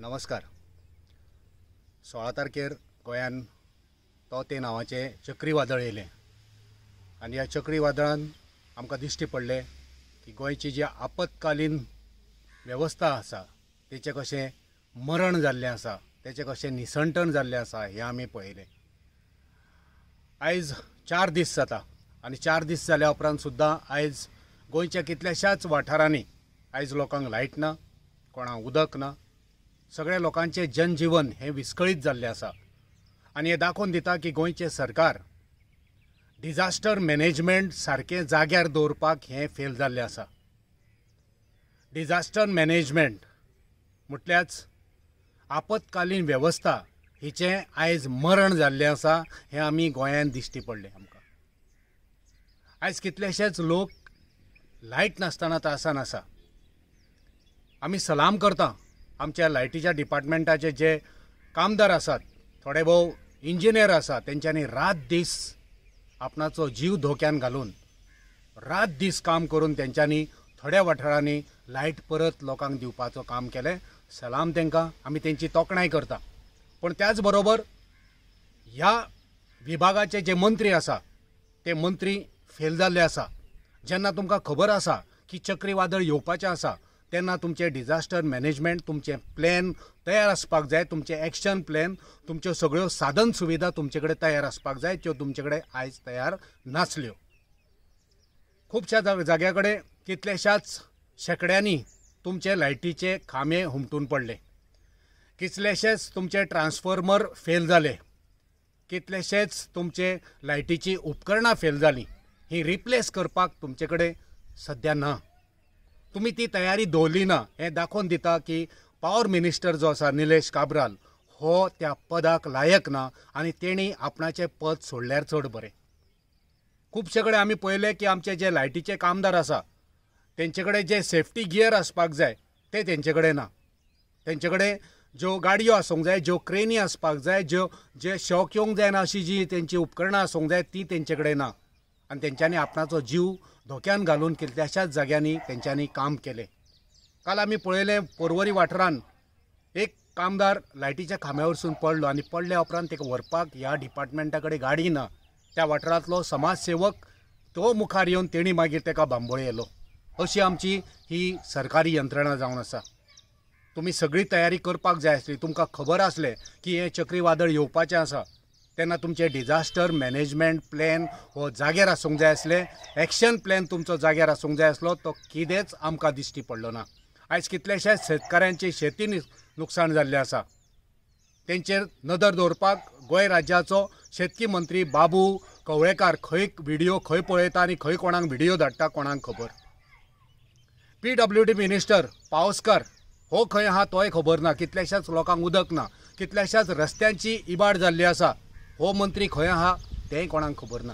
नमस्कार सोळा तारखेर गोंयान तो ते नांवाचें चक्रीवादळ येयलें आनी ह्या चक्रीवादळान आमकां दिश्टी पडलें की गोंयची जी आपत्कालीन वेवस्था आसा तेचें कशें मरण जाल्लें आसा तेचें कशें निसंटण जाल्लें आसा हें आमी पळयलें आयज चार दीस जाता आनी चार दीस जाल्या उपरांत सुद्दां आयज गोंयच्या कितल्याशाच वाठारांनी आयज लोकांक लायट ना कोणाक उदक ना सगळ्या लोकांचे जनजीवन हे विस्कळीत जाल्लें आसा आनी हे दाखोवन दिता की गोंयचें सरकार डिजास्टर मॅनेजमेंट सारकें जाग्यार दवरपाक हे फेल जाल्लें आसा डिजास्टर मॅनेजमेंट म्हटल्याच आपत्कालीन वेवस्था हिचे आयज मरण जाल्लें आसा हे आमी गोंयांत दिश्टी पडले आमकां आयज कितलेशेच लोक लायट नासतना त्रासान आसा आमी सलाम करता आमच्या लायटीच्या डिपार्टमेंटाचे जे कामदार आसात थोडे भोव इंजिनियर आसात त्यांच्यानी रात दीस आपणाचो जीव धोक्यान घालून रात दीस काम करून त्यांच्यानी थोड्या वाठारांनी लायट परत लोकांक दिवपाचो काम केले सलाम तेंकां आम्ही त्यांची तोखणाय करता पण त्याच बरोबर ह्या विभागाचे जे मंत्री आसा ते मंत्री फेल जाल्ले आसा जेन्ना तुमकां खबर आसा की चक्रीवादळ येवपाचें आसा तेन्ना तुमचे डिजास्टर मॅनेजमेंट तुमचे प्लॅन तयार आसपाक जाय तुमचे एक्शन प्लॅन तुमच्यो सगळ्यो साधन सुविधा तुमचे कडेन तयार आसपाक जाय त्यो तुमचे कडेन आयज तयार नासल्यो खुबशा जाग्या कडेन कितल्याश्याच शेकड्यांनी तुमचे लायटीचे खांबे हुमटून पडले कितलेशेच तुमचे ट्रान्सफॉर्मर फेल जाले कितलेशेच तुमचे लायटीची उपकरणां फेल जालीं ही रिप्लेस करपाक तुमचे कडेन ना तुम्ही ती तयारी दवरली ना हे दाखोवन दिता की पॉवर मिनिस्टर जो आसा निलेश काब्राल हो त्या पदाक लायक ना आणि तेणी आपणाचे पद सोडल्यार चड बरे खुबशे कडेन आमी पळयलें की आमचे जे लायटीचे कामदार आसा तेंचे कडेन जे सेफ्टी गियर आसपाक जाय ते तेंचे कडेन ना तेंचे कडेन ज्यो गाडयो आसूंक जाय ज्यो क्रेनी आसपाक जाय ज्यो जे शॉक येवंक जायना अशी जी तेंची उपकरणां आसूंक जाय ती तेंचे कडेन ना आणि तेंच्यांनी आपणाचो जीव धोक्यात घालून कितल्याशाच जाग्यांनी तेंच्यांनी काम केले काल आम्ही पळले पर्वरी वाठारात एक कामदार लाईटीच्या खांब्या वरसून पडलो आणि पडल्या उपरांत ताका व्हरपाक ह्या डिपार्टमेंटाकडे गाडी ना त्या वाठारांतलो समाजसेवक तो मुखार येवन तेणी मागीर बांबोळे येलो अशी आमची ही सरकारी यंत्रणा जावन असा तुम्ही सगळी तयारी करपाक जाय आसली तुमकां खबर असले की हे चक्रीवादळ येवपाचें आसा तेन्ना तुमचे डिझास्टर मॅनेजमेंट प्लॅन हो जाग्यार आसूंक जाय आसले एक्शन प्लॅन तुमचो जाग्यार आसूंक जाय आसलो तो कितेंच आमकां दिश्टी पडलो ना आयज कितलेशेच शेतकऱ्यांची शेती नुकसान जाल्लें आसा तेंचेर नदर दवरपाक गोंय राज्याचो शेतकी मंत्री बाबू कवळेकार खंय व्हिडियो खंय पळयता आनी खंय कोणाक व्हिडियो धाडटा कोणाक खबर P W D minister Pawaskar हो खंय आहा तोय खबर ना कितलेशेच लोकांक उदक ना कितल्याशाच रस्त्यांची इबाड जाल्ली आसा हो मंत्री खंय आहा तेंय कोणाक खबर ना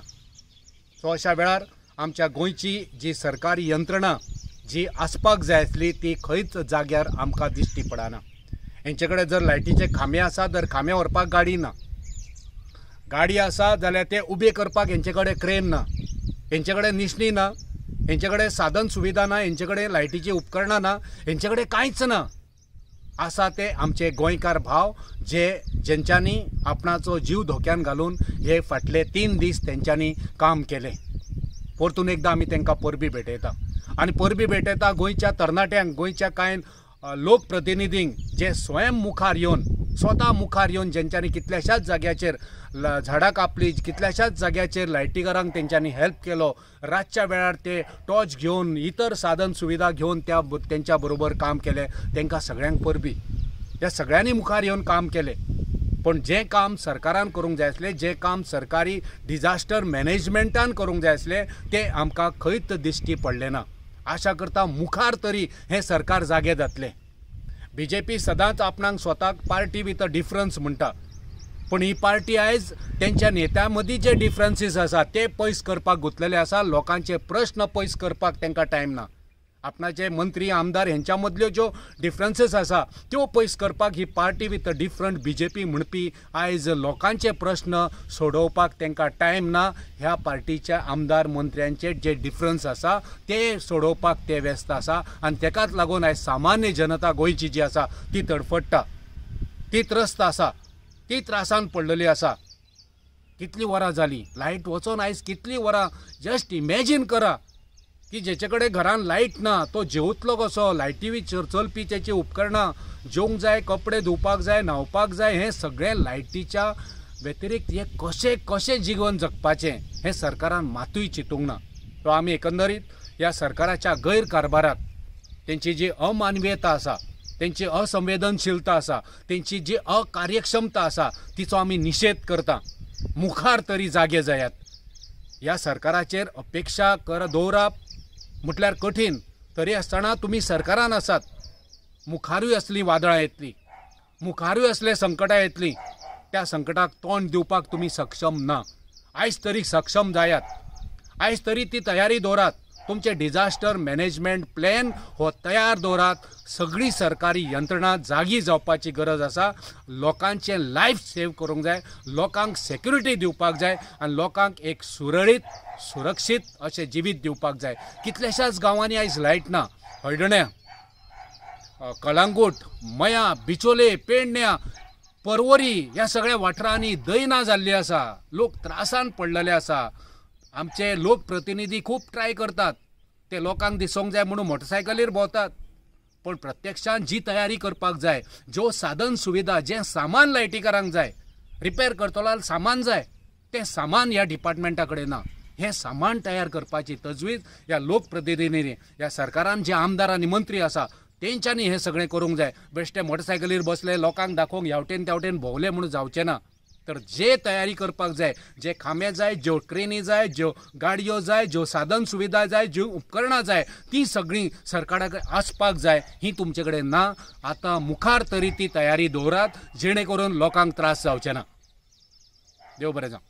सो अशा वेळार आमच्या गोंयची जी सरकारी यंत्रणा जी आसपाक जाय आसली ती खंयच जाग्यार आमकां दिश्टी पडना हेंचे कडेन जर लायटीचे खांबे आसा तर खांबे व्हरपाक गाडी ना गाडी आसा जाल्यार ते उबे करपाक हेंचे कडेन क्रेन ना हेंचे कडेन निशणी ना हेंचे कडेन साधन सुविधा ना हेंचे कडेन लायटीचीं उपकरणां ना हेंचे कडेन कांयच ना आसा ते आमचे गोंयकार भाव जे जेंच्यांनी आपणाचो जीव धोक्यान घालून हे फाटले तीन दीस तेंच्यांनी काम केले. परतून एकदां आमी तेंकां परबी भेटयता आनी परबी भेटयता गोंयच्या तरणाट्यांक गोंयच्या कांय लोकप्रतिनिधींक जे स्वयं मुखार येवन स्वतः मुखार येवन जेंच्यांनी कितल्याशाच जाग्याचेर झाडां कापली कितल्याशाच जाग्याचेर लायटीगरांक तेंच्यांनी हेल्प केलो रातच्या वेळार ते टॉर्च घेवन इतर साधन सुविधा घेवन त्या तेंच्या बरोबर काम केलें तेंकां सगळ्यांक परबी ह्या सगळ्यांनी मुखार येवन काम केलें पण जें काम सरकारान करूंक जाय आसलें जें काम सरकारी डिजास्टर मॅनेजमेंटान करूंक जाय आसलें तें आमकां खंयच दिश्टी पडलें ना आशा करता मुखार तरी हें सरकार जागे जातलें बी जे पी सदांच आपणाक स्वताक पार्टी विथ अ डिफरन्स म्हणटा पूण ही पार्टी आयज त्यांच्या नेत्यां मदीं जे डिफरन्सीस आसा ते पयस करपाक गुंतलेले आसा लोकांचे प्रस्न पयस करपाक तेंकां टायम ना जे मंत्री आमदार ह्यांच्यामदल्यो ज्यो डिफरन्सीस आसा त्यो पयस करपाक ही party with a different B J P म्हणपी आयज लोकांचे प्रश्न सोडोवपाक तांकां टायम ना ह्या पार्टीच्या आमदार मंत्र्यांचे जे डिफरन्स आसा ते सोडोवपाक ते व्यस्त आसा आनी तेकाच लागून आयज सामान्य जनता गोंयची जी आसा ती तडफडटा ती त्रस्त आसा ती त्रासान पडलेली आसा कितली वरां जालीं लायट वचोन आयज कितलीं वरां जस्ट इमेजीन करा की जेचे कडेन लाईट ना तो जेवतलो कसो लायटी विचार चलपी त्याची उपकरणां जेवंक जाय कपडे धुवपाक जाय न्हांवपाक जाय हे सगळे लायटीच्या व्यतिरिक्त हे कसे कसे जीवन जगपाचें हे सरकारान मातूय चिंतूंक ना तो आम्ही एकंदरीत या सरकाराच्या गैरकारभारात त्यांची जी अमानवीयता असा त्यांची असंवेदनशीलता असा त्यांची जी अकार्यक्षमता असा तिचो आम्ही निषेध करता मुखार तरी जागे जायात ह्या सरकाराचेर अपेक्षा कर दवरप म्हटल्यार कठीण तरी असताना तुम्ही सरकारान आसात मुखारूय असली वादळां येतली मुखारूय असले संकटां येतली त्या संकटाक तोंड दिवपाक तुमी सक्षम ना आयज तरी सक्षम जायात आयज तरी ती तयारी दवरात तुमचे डिझास्टर मॅनेजमेंट प्लॅन हो तयार दवरात सगळी सरकारी यंत्रणा जागी जावपाची गरज आसा लोकांचे लाईफ सेव्ह करूंक जाय लोकांक सेक्युरिटी दिवपाक जाय आणि लोकांक एक सुरळीत सुरक्षीत असे जिवीत दिवपाक जाय कितल्याशाच गांवांनी आयज लायट ना हळडण्या कळंगूट मया बिचोले पेडण्या परवरी ह्या सगळ्या वाठारांनी दैना जाल्ली आसा लोक त्रासान पडलेले आसा आमचे लोकप्रतिनिधी खूप ट्राय करतात ते लोकांक दिसोंक जाय म्हणून मोटरसायकलीर भोंवतात पण प्रत्यक्षान जी तयारी करपाक जाय ज्यो साधन सुविधा जे सामान लायटीकारांक जाय रिपेर करतलो सामान जाय ते सामान ह्या डिपार्टमेंटा ना हे सामान तयार करपाची तजवीज या लोकप्रतिनिधींनी या सरकारान जे आमदार आणि मंत्री असा तेंच्यांनी हे सगळे करूंक जाय बेश्टे मोटरसायकलीर बसले लोकांक दाखोवंक यावटेन त्यावटेन भोवले म्हणून जावचें ना तर जे तयारी करपाक जाय जे खांबे जाय ज्यो ट्रेनी जाय ज्यो गाडयो जाय ज्यो साधन सुविधा जाय ज्यो उपकरणां जाय ती सगळी सरकारा कडेन आसपाक जाय ही तुमचे कडेन ना आता मुखार तरी ती तयारी दवरात जेणे करून लोकांक त्रास जावचे ना देव बरें जावं